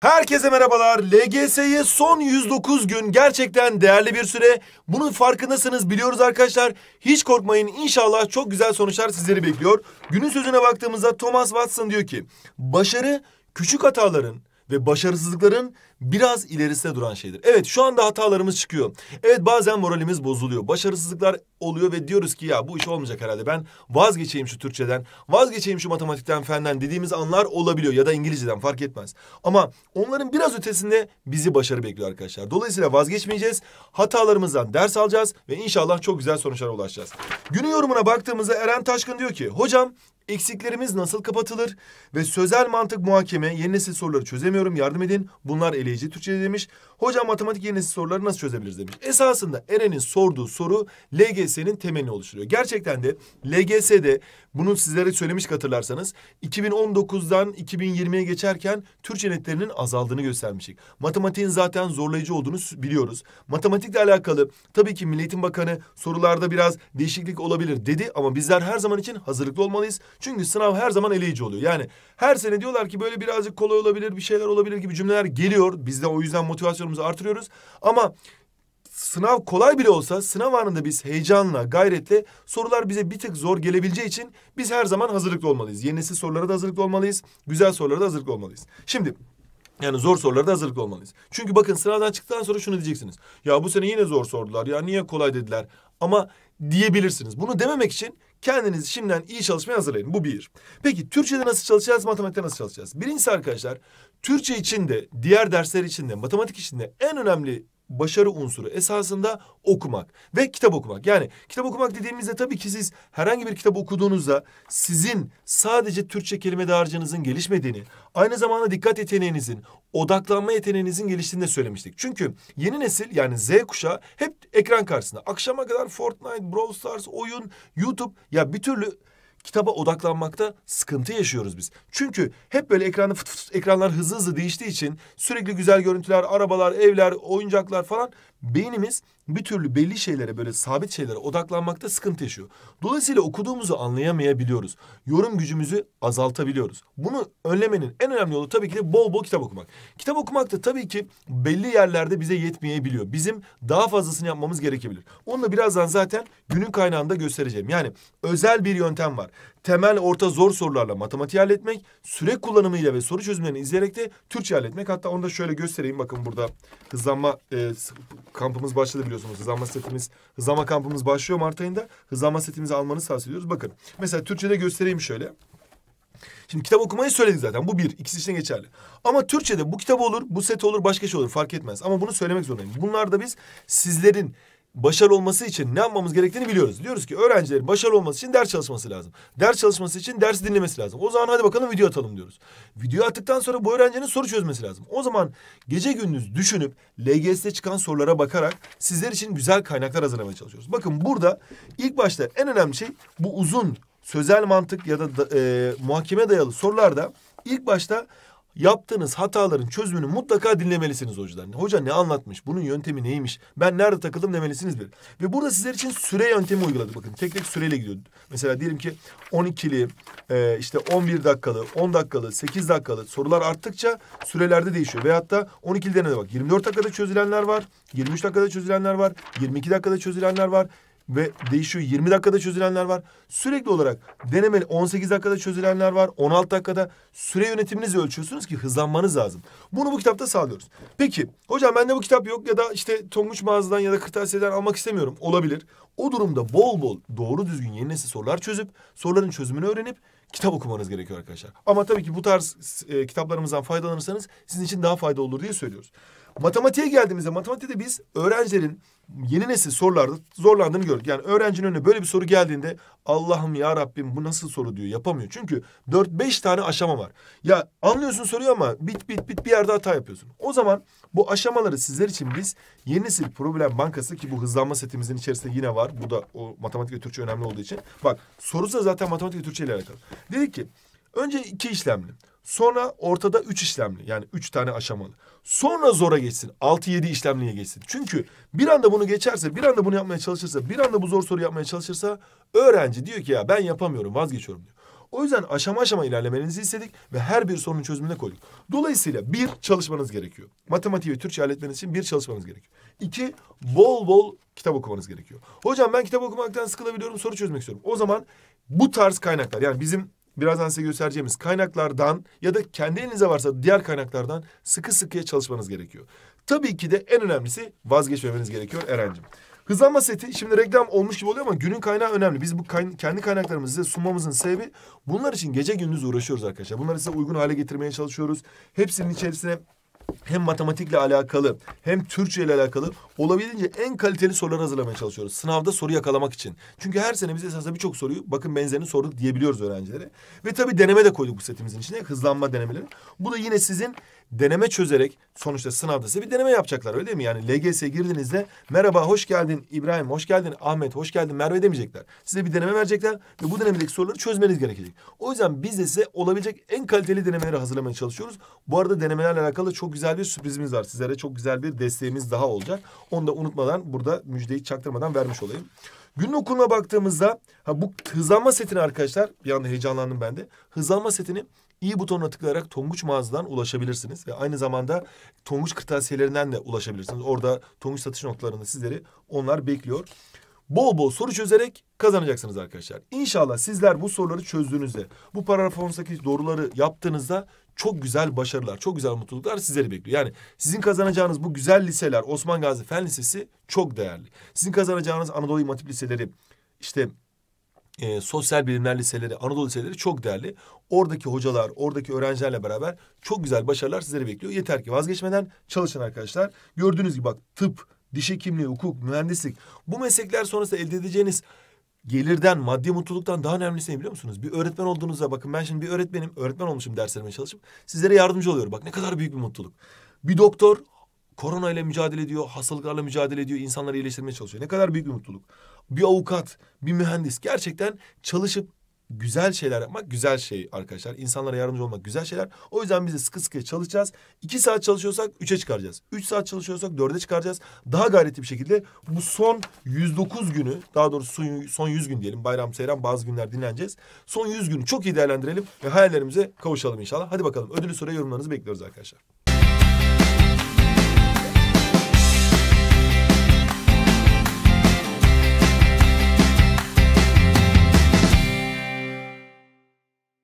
Herkese merhabalar. LGS'ye son 109 gün gerçekten değerli bir süre. Bunun farkındasınız biliyoruz arkadaşlar. Hiç korkmayın inşallah çok güzel sonuçlar sizleri bekliyor. Günün sözüne baktığımızda Thomas Watson diyor ki başarı küçük hataların ve başarısızlıkların biraz ilerisinde duran şeydir. Evet şu anda hatalarımız çıkıyor. Evet bazen moralimiz bozuluyor. Başarısızlıklar oluyor ve diyoruz ki ya bu iş olmayacak herhalde ben vazgeçeyim şu Türkçeden, vazgeçeyim şu matematikten, fenden dediğimiz anlar olabiliyor ya da İngilizceden fark etmez. Ama onların biraz ötesinde bizi başarı bekliyor arkadaşlar. Dolayısıyla vazgeçmeyeceğiz, hatalarımızdan ders alacağız ve inşallah çok güzel sonuçlara ulaşacağız. Günün yorumuna baktığımızda Eren Taşkın diyor ki hocam Eksiklerimiz nasıl kapatılır? Ve sözel mantık muhakeme yeni nesil soruları çözemiyorum yardım edin. Bunlar eleyici Türkçe demiş. Hocam matematik yeni nesil soruları nasıl çözebiliriz demiş. Esasında Eren'in sorduğu soru LGS'nin temelini oluşturuyor. Gerçekten de LGS'de bunu sizlere söylemiş hatırlarsanız 2019'dan 2020'ye geçerken Türkçe netlerinin azaldığını göstermiştik. Matematiğin zaten zorlayıcı olduğunu biliyoruz. Matematikle alakalı tabii ki Milli Eğitim Bakanı sorularda biraz değişiklik olabilir dedi ama bizler her zaman için hazırlıklı olmalıyız. Çünkü sınav her zaman eleyici oluyor. Yani her sene diyorlar ki böyle birazcık kolay olabilir, bir şeyler olabilir gibi cümleler geliyor. Biz de o yüzden motivasyonumuzu artırıyoruz. Ama sınav kolay bile olsa sınav anında biz heyecanla, gayretle sorular bize bir tık zor gelebileceği için biz her zaman hazırlıklı olmalıyız. Yeni nesil sorulara da hazırlıklı olmalıyız. Güzel sorulara da hazırlıklı olmalıyız. Şimdi yani zor sorularda hazırlıklı olmalıyız. Çünkü bakın sınavdan çıktıktan sonra şunu diyeceksiniz. Ya bu sene yine zor sordular ya niye kolay dediler ama diyebilirsiniz. Bunu dememek için Kendinizi şimdiden iyi çalışmaya hazırlayın. Bu bir. Peki Türkçe'de nasıl çalışacağız, matematikte nasıl çalışacağız? Birincisi arkadaşlar, Türkçe için de, diğer dersler için de, matematik için de en önemli başarı unsuru esasında okumak ve kitap okumak. Yani kitap okumak dediğimizde tabii ki siz herhangi bir kitap okuduğunuzda sizin sadece Türkçe kelime dağarcığınızın gelişmediğini, aynı zamanda dikkat yeteneğinizin, odaklanma yeteneğinizin geliştiğini de söylemiştik. Çünkü yeni nesil yani Z kuşağı hep ekran karşısında. Akşama kadar Fortnite, Brawl Stars, oyun, YouTube ya bir türlü kitaba odaklanmakta sıkıntı yaşıyoruz biz. Çünkü hep böyle ekranı fıt fıt ekranlar hızlı hızlı değiştiği için sürekli güzel görüntüler, arabalar, evler, oyuncaklar falan beynimiz bir türlü belli şeylere böyle sabit şeylere odaklanmakta sıkıntı yaşıyor. Dolayısıyla okuduğumuzu anlayamayabiliyoruz. Yorum gücümüzü azaltabiliyoruz. Bunu önlemenin en önemli yolu tabii ki de bol bol kitap okumak. Kitap okumak da tabii ki belli yerlerde bize yetmeyebiliyor. Bizim daha fazlasını yapmamız gerekebilir. Onu da birazdan zaten günün kaynağında göstereceğim. Yani özel bir yöntem var temel, orta, zor sorularla matematiği halletmek, süre kullanımıyla ve soru çözümlerini izleyerek de Türkçe halletmek. Hatta onu da şöyle göstereyim. Bakın burada hızlanma e, kampımız başladı biliyorsunuz. Hızlanma setimiz, hızlanma kampımız başlıyor Mart ayında. Hızlanma setimizi almanızı tavsiye ediyoruz. Bakın mesela Türkçe'de göstereyim şöyle. Şimdi kitap okumayı söyledik zaten. Bu bir. İkisi için geçerli. Ama Türkçe'de bu kitap olur, bu set olur, başka şey olur. Fark etmez. Ama bunu söylemek zorundayım. bunlar da biz sizlerin başarılı olması için ne yapmamız gerektiğini biliyoruz. Diyoruz ki öğrencilerin başarılı olması için ders çalışması lazım. Ders çalışması için dersi dinlemesi lazım. O zaman hadi bakalım video atalım diyoruz. Video attıktan sonra bu öğrencinin soru çözmesi lazım. O zaman gece gündüz düşünüp LGS'de çıkan sorulara bakarak sizler için güzel kaynaklar hazırlamaya çalışıyoruz. Bakın burada ilk başta en önemli şey bu uzun sözel mantık ya da, da e, muhakeme dayalı sorularda ilk başta yaptığınız hataların çözümünü mutlaka dinlemelisiniz hocadan. Hoca ne anlatmış? Bunun yöntemi neymiş? Ben nerede takıldım demelisiniz bir. Ve burada sizler için süre yöntemi uyguladık. Bakın tek tek süreyle gidiyor. Mesela diyelim ki 12'li, e, işte 11 dakikalı, 10 dakikalı, 8 dakikalı sorular arttıkça sürelerde değişiyor. Veyahut da 12'li denede bak 24 dakikada çözülenler var, 23 dakikada çözülenler var, 22 dakikada çözülenler var ve değişiyor. 20 dakikada çözülenler var. Sürekli olarak denemeli 18 dakikada çözülenler var. 16 dakikada süre yönetiminizi ölçüyorsunuz ki hızlanmanız lazım. Bunu bu kitapta sağlıyoruz. Peki hocam bende bu kitap yok ya da işte Tonguç mağazadan ya da kırtasiyeden almak istemiyorum. Olabilir. O durumda bol bol doğru düzgün yeni nesil sorular çözüp soruların çözümünü öğrenip kitap okumanız gerekiyor arkadaşlar. Ama tabii ki bu tarz e, kitaplarımızdan faydalanırsanız sizin için daha fayda olur diye söylüyoruz. Matematiğe geldiğimizde matematikte biz öğrencilerin yeni nesil sorularda zorlandığını gördük. Yani öğrencinin önüne böyle bir soru geldiğinde Allah'ım ya Rabbim bu nasıl soru diyor yapamıyor. Çünkü dört beş tane aşama var. Ya anlıyorsun soruyu ama bit bit bit bir yerde hata yapıyorsun. O zaman bu aşamaları sizler için biz yeni nesil problem bankası ki bu hızlanma setimizin içerisinde yine var. Bu da o matematik ve Türkçe önemli olduğu için. Bak sorusu da zaten matematik ve Türkçe ile alakalı. Dedik ki Önce iki işlemli. Sonra ortada üç işlemli. Yani üç tane aşamalı. Sonra zora geçsin. Altı yedi işlemliye geçsin. Çünkü bir anda bunu geçerse, bir anda bunu yapmaya çalışırsa, bir anda bu zor soru yapmaya çalışırsa öğrenci diyor ki ya ben yapamıyorum vazgeçiyorum diyor. O yüzden aşama aşama ilerlemenizi istedik ve her bir sorunun çözümüne koyduk. Dolayısıyla bir çalışmanız gerekiyor. Matematiği ve Türkçe halletmeniz için bir çalışmanız gerekiyor. İki bol bol kitap okumanız gerekiyor. Hocam ben kitap okumaktan sıkılabiliyorum soru çözmek istiyorum. O zaman bu tarz kaynaklar yani bizim birazdan size göstereceğimiz kaynaklardan ya da kendi elinize varsa diğer kaynaklardan sıkı sıkıya çalışmanız gerekiyor. Tabii ki de en önemlisi vazgeçmemeniz gerekiyor Eren'cim. Hızlanma seti şimdi reklam olmuş gibi oluyor ama günün kaynağı önemli. Biz bu kayn kendi kaynaklarımızı size sunmamızın sebebi bunlar için gece gündüz uğraşıyoruz arkadaşlar. Bunları size uygun hale getirmeye çalışıyoruz. Hepsinin içerisine hem matematikle alakalı hem Türkçe ile alakalı olabildiğince en kaliteli sorular hazırlamaya çalışıyoruz. Sınavda soru yakalamak için. Çünkü her sene biz esasında birçok soruyu bakın benzerini sorduk diyebiliyoruz öğrencilere. Ve tabii deneme de koyduk bu setimizin içine hızlanma denemeleri. Bu da yine sizin deneme çözerek sonuçta sınavda size bir deneme yapacaklar öyle değil mi? Yani LGS girdiğinizde merhaba hoş geldin İbrahim, hoş geldin Ahmet, hoş geldin Merve demeyecekler. Size bir deneme verecekler ve bu denemedeki soruları çözmeniz gerekecek. O yüzden biz de size olabilecek en kaliteli denemeleri hazırlamaya çalışıyoruz. Bu arada denemelerle alakalı çok güzel bir sürprizimiz var. Sizlere çok güzel bir desteğimiz daha olacak. Onu da unutmadan burada müjdeyi çaktırmadan vermiş olayım. Günün okuluna baktığımızda ha bu hızlanma setini arkadaşlar bir anda heyecanlandım ben de. Hızlanma setini i butonuna tıklayarak Tonguç mağazadan ulaşabilirsiniz. Ve aynı zamanda Tonguç kırtasiyelerinden de ulaşabilirsiniz. Orada Tonguç satış noktalarında sizleri onlar bekliyor. Bol bol soru çözerek kazanacaksınız arkadaşlar. İnşallah sizler bu soruları çözdüğünüzde, bu paragrafımızdaki doğruları yaptığınızda çok güzel başarılar, çok güzel mutluluklar sizleri bekliyor. Yani sizin kazanacağınız bu güzel liseler, Osman Gazi Fen Lisesi çok değerli. Sizin kazanacağınız Anadolu İmatip Liseleri, işte e, sosyal bilimler liseleri, Anadolu liseleri çok değerli. Oradaki hocalar, oradaki öğrencilerle beraber çok güzel başarılar sizleri bekliyor. Yeter ki vazgeçmeden çalışın arkadaşlar. Gördüğünüz gibi bak tıp, diş hekimliği, hukuk, mühendislik bu meslekler sonrasında elde edeceğiniz gelirden, maddi mutluluktan daha önemlisi ne biliyor musunuz? Bir öğretmen olduğunuzda bakın ben şimdi bir öğretmenim, öğretmen olmuşum derslerime çalışıp sizlere yardımcı oluyorum. Bak ne kadar büyük bir mutluluk. Bir doktor Korona ile mücadele ediyor, hastalıklarla mücadele ediyor, insanları iyileştirmeye çalışıyor. Ne kadar büyük bir mutluluk. Bir avukat, bir mühendis gerçekten çalışıp güzel şeyler yapmak güzel şey arkadaşlar. İnsanlara yardımcı olmak güzel şeyler. O yüzden biz de sıkı sıkı çalışacağız. İki saat çalışıyorsak üçe çıkaracağız. Üç saat çalışıyorsak dörde çıkaracağız. Daha gayretli bir şekilde bu son 109 günü daha doğrusu son 100 gün diyelim. Bayram seyran bazı günler dinleneceğiz. Son 100 günü çok iyi değerlendirelim ve hayallerimize kavuşalım inşallah. Hadi bakalım ödülü soruya yorumlarınızı bekliyoruz arkadaşlar.